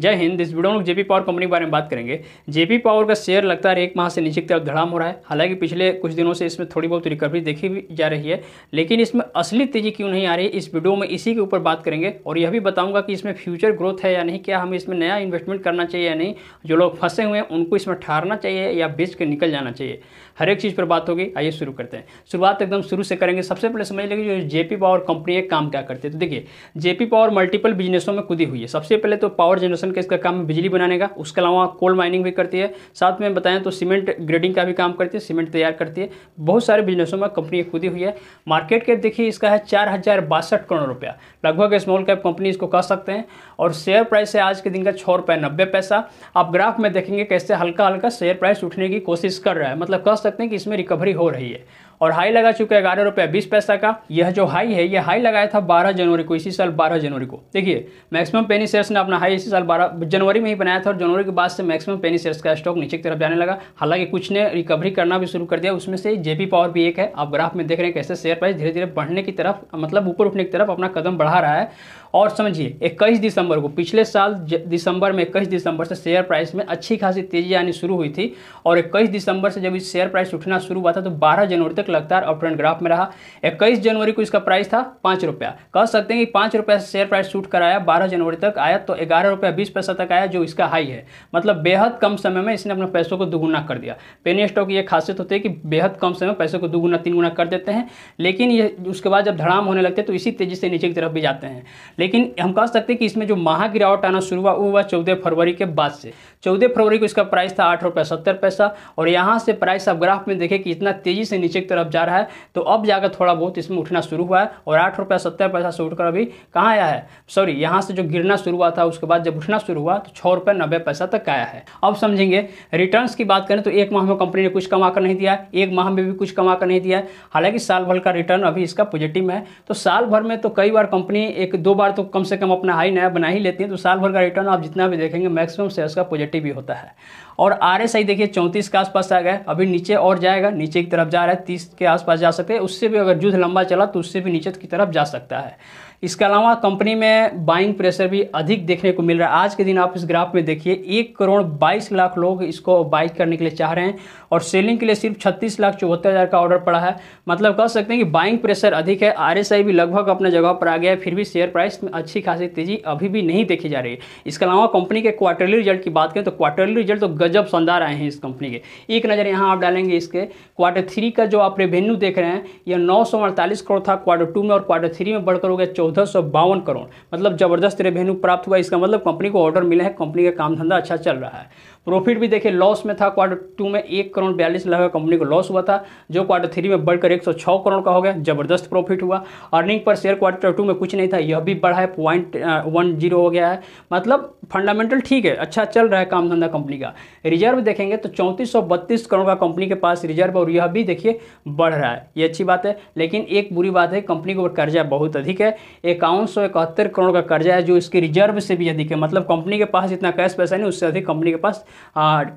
जय हिंद इस वीडियो में जेपी पावर कंपनी के बारे में बात करेंगे जेपी पावर का शेयर लगातार एक माह से नीचे की तरफ धड़ाम हो रहा है हालांकि पिछले कुछ दिनों से इसमें थोड़ी बहुत रिकवरी देखी भी जा रही है लेकिन इसमें असली तेजी क्यों नहीं आ रही इस वीडियो में इसी के ऊपर बात करेंगे और यह भी बताऊंगा कि इसमें फ्यूचर ग्रोथ है या नहीं क्या हमें इसमें नया इन्वेस्टमेंट करना चाहिए या नहीं जो लोग फंसे हुए हैं उनको इसमें ठहरना चाहिए या बेच कर निकल जाना चाहिए हर एक चीज़ पर बात होगी आइए शुरू करते हैं शुरुआत एकदम शुरू से करेंगे सबसे पहले समझ लेंगे जो जेपी पावर कंपनी है काम क्या करती है तो देखिए जेपी पावर मल्टीपल बिजनेसों में कूदी हुई है सबसे पहले तो पावर जनरेशन परसेंट का इसका काम बिजली बनाने का उसके अलावा कोल माइनिंग भी करती है साथ में बताएं तो सीमेंट ग्रेडिंग का भी काम करती है सीमेंट तैयार करती है बहुत सारे बिजनेसों में कंपनी खुदी हुई है मार्केट कैप देखिए इसका है चार करोड़ रुपया लगभग स्मॉल कैप कंपनी इसको कह सकते हैं और शेयर प्राइस है आज के दिन का छः रुपये नब्बे पैसा आप ग्राफ में देखेंगे कैसे हल्का हल्का शेयर प्राइस उठने की कोशिश कर रहा है मतलब कह सकते हैं कि इसमें रिकवरी हो रही है और हाई लगा चुका है ग्यारह रुपये बीस पैसा का यह जो हाई है यह हाई लगाया था बारह जनवरी को इसी साल बारह जनवरी को देखिए मैक्सिमम पेनी शेयर्स ने अपना हाई इसी साल बारह जनवरी में ही बनाया था और जनवरी के बाद से मैक्सिमम पेनी शेयर्स का स्टॉक नीचे की तरफ जाने लगा हालांकि कुछ ने रिकवरी करना भी शुरू कर दिया उसमें से जेपी पावर भी एक है आप ग्राफ में देख रहे हैं कैसे शेयर प्राइस धीरे धीरे बढ़ने की तरफ मतलब ऊपर उठने की तरफ अपना कदम बढ़ा रहा है और समझिए इक्कीस दिसंबर को पिछले साल दिसंबर में इक्कीस दिसंबर से शेयर प्राइस में अच्छी खासी तेजी आनी शुरू हुई थी और इक्कीस दिसंबर से जब इस शेयर प्राइस उठना शुरू हुआ था तो बारह जनवरी तक लगातार अपट्रेंड ग्राफ में रहा इक्कीस जनवरी को इसका प्राइस था पाँच रुपया कह सकते हैं कि पाँच रुपया से शेयर प्राइस शूट कराया बारह जनवरी तक आया तो ग्यारह रुपया बीस पैसा तक आया जो इसका हाई है मतलब बेहद कम समय में इसने अपने पैसों को दुगुना कर दिया पेनी स्टॉक ये खासियत होती है कि बेहद कम समय में पैसों को दुगुना तीन गुना कर देते हैं लेकिन ये उसके बाद जब धड़ाम होने लगते हैं तो इसी तेजी से नीचे की तरफ भी जाते हैं लेकिन हम कह सकते हैं कि इसमें जो महा गिरावट आना शुरू हुआ वो हुआ चौदह फरवरी के बाद से चौदह फरवरी को इसका प्राइस था आठ रुपये सत्तर पैसा और यहाँ से प्राइस आप ग्राफ में देखें कि इतना तेज़ी से नीचे की तरफ जा रहा है तो अब जाकर थोड़ा बहुत इसमें उठना शुरू हुआ है और आठ रुपये सत्तर पैसा से उठकर अभी कहाँ आया है सॉरी यहाँ से जो गिरना शुरू हुआ था उसके बाद जब उठना शुरू हुआ तो छः रुपये नब्बे पैसा तक आया है अब समझेंगे रिटर्न की बात करें तो एक माह में कंपनी ने कुछ कमा कर नहीं दिया एक माह में भी कुछ कमा कर नहीं दिया हालांकि साल भर का रिटर्न अभी इसका पॉजिटिव है तो साल भर में तो कई बार कंपनी एक दो बार हजार तो कम से कम अपना हाई नया बना ही लेती हैं तो साल भर का रिटर्न आप जितना भी देखेंगे मैक्सिमम शेयर्स का पॉजिटिव ही होता है और आर एस आई देखिए चौंतीस के आसपास आ गया अभी नीचे और जाएगा नीचे की तरफ जा रहा है तीस के आसपास जा सकते हैं उससे भी अगर युद्ध लंबा चला तो उससे भी नीचे की तरफ जा सकता है इसके अलावा कंपनी में बाइंग प्रेशर भी अधिक देखने को मिल रहा है आज के दिन आप इस ग्राफ में देखिए एक करोड़ बाईस लाख लोग इसको बाइक करने के लिए चाह रहे हैं और सेलिंग के लिए सिर्फ छत्तीस लाख चौहत्तर हज़ार का ऑर्डर पड़ा है मतलब कह सकते हैं कि बाइंग प्रेशर अधिक है आई भी लगभग अपने जगह पर आ गया है फिर भी शेयर प्राइस में अच्छी खासी तेज़ी अभी भी नहीं देखी जा रही है इसके अलावा कंपनी के क्वार्टरली रिजल्ट की बात करें तो क्वार्टरली रिजल्ट तो गज गजब शानदार आए हैं इस कंपनी के एक नज़र यहाँ आप डालेंगे इसके क्वार्टर थ्री का जो आप रेवेन्यू देख रहे हैं यह नौ करोड़ था क्वार्टर टू में और क्वार्टर थ्री में बढ़कर हो गया चौदह करोड़ मतलब जबरदस्त रेवेन्यू प्राप्त हुआ इसका मतलब कंपनी को ऑर्डर मिले हैं कंपनी का काम धंधा अच्छा चल रहा है प्रॉफिट भी देखिए लॉस में था क्वार्टर टू में एक करोड़ बयालीस लाख का कंपनी को लॉस हुआ था जो क्वार्टर थ्री में बढ़कर एक सौ छः करोड़ का हो गया जबरदस्त प्रॉफिट हुआ earning per share quarter to में कुछ नहीं था यह भी बढ़ा है पॉइंट वन जीरो हो गया है मतलब फंडामेंटल ठीक है अच्छा चल रहा है काम धंधा कंपनी का रिजर्व देखेंगे तो चौंतीस करोड़ का कंपनी के पास रिजर्व और यह भी देखिए बढ़ रहा है ये अच्छी बात है लेकिन एक बुरी बात है कंपनी के ऊपर कर्जा बहुत अधिक है इक्यावन करोड़ का कर्जा है जो इसके रिजर्व से भी अधिक है मतलब कंपनी के पास इतना कैश पैसा नहीं उससे अधिक कंपनी के पास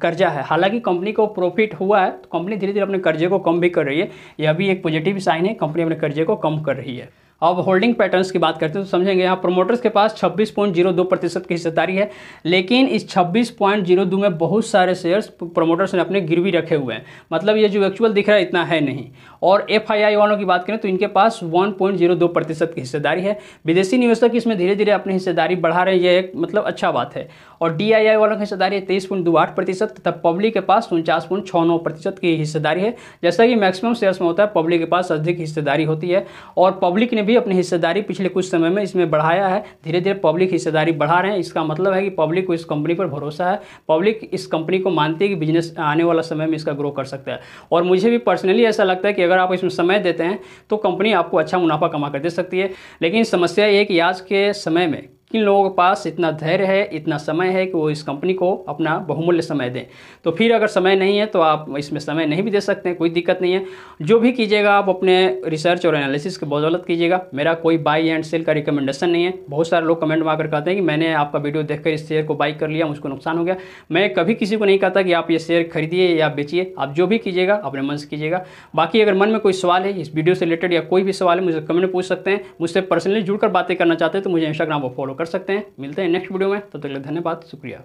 कर्जा है हालांकि कंपनी को प्रॉफिट हुआ है तो कंपनी धीरे धीरे अपने कर्जे को कम भी कर रही है यह भी एक पॉजिटिव साइन है कंपनी अपने कर्जे को कम कर रही है अब होल्डिंग पैटर्न्स की बात करते हैं तो समझेंगे यहाँ प्रोमोटर्स के पास 26.02 प्रतिशत की हिस्सेदारी है लेकिन इस 26.02 में बहुत सारे शेयर्स प्रोमोटर्स ने अपने गिरवी रखे हुए हैं मतलब ये जो एक्चुअल दिख रहा है इतना है नहीं और एफ वालों की बात करें तो इनके पास 1.02 प्रतिशत की हिस्सेदारी है विदेशी निवेशक इसमें धीरे धीरे अपनी हिस्सेदारी बढ़ा रहे हैं ये एक मतलब अच्छा बात है और डी वालों की हिस्सेदारी है तेईस प्रतिशत तथा पब्लिक के पास उनचास प्रतिशत की हिस्सेदारी है जैसा कि मैक्सिमम शेयर्स में होता है पब्लिक के पास अधिक हिस्सेदारी होती है और पब्लिक ने भी भी अपनी हिस्सेदारी पिछले कुछ समय में इसमें बढ़ाया है धीरे धीरे पब्लिक हिस्सेदारी बढ़ा रहे हैं इसका मतलब है कि पब्लिक को इस कंपनी पर भरोसा है पब्लिक इस कंपनी को मानती है कि बिजनेस आने वाला समय में इसका ग्रो कर सकता है और मुझे भी पर्सनली ऐसा लगता है कि अगर आप इसमें समय देते हैं तो कंपनी आपको अच्छा मुनाफा कमा कर दे सकती है लेकिन समस्या ये कि आज के समय में किन लोगों के पास इतना धैर्य है इतना समय है कि वो इस कंपनी को अपना बहुमूल्य समय दें तो फिर अगर समय नहीं है तो आप इसमें समय नहीं भी दे सकते हैं कोई दिक्कत नहीं है जो भी कीजिएगा आप अपने रिसर्च और एनालिसिस की बदौलत कीजिएगा मेरा कोई बाई एंड सेल का रिकमेंडेशन नहीं है बहुत सारे लोग कमेंट मार कर कहते हैं कि मैंने आपका वीडियो देखकर इस शेयर को बाई कर लिया मुझको नुकसान हो गया मैं कभी किसी को नहीं कहता कि आप ये शेयर खरीदिए या बेचिए आप जो भी कीजिएगा अपने मन से कीजिएगा बाकी अगर मन में कोई सवाल है इस वीडियो से रिलेटेड या कोई भी सवाल है मुझे कमेंट पूछ सकते हैं मुझसे पर्सनली जुड़कर बातें करना चाहते हैं तो मुझे इंस्टाग्राम पर फॉलो कर कर सकते हैं मिलते हैं नेक्स्ट वीडियो में तब तो तक धन्यवाद शुक्रिया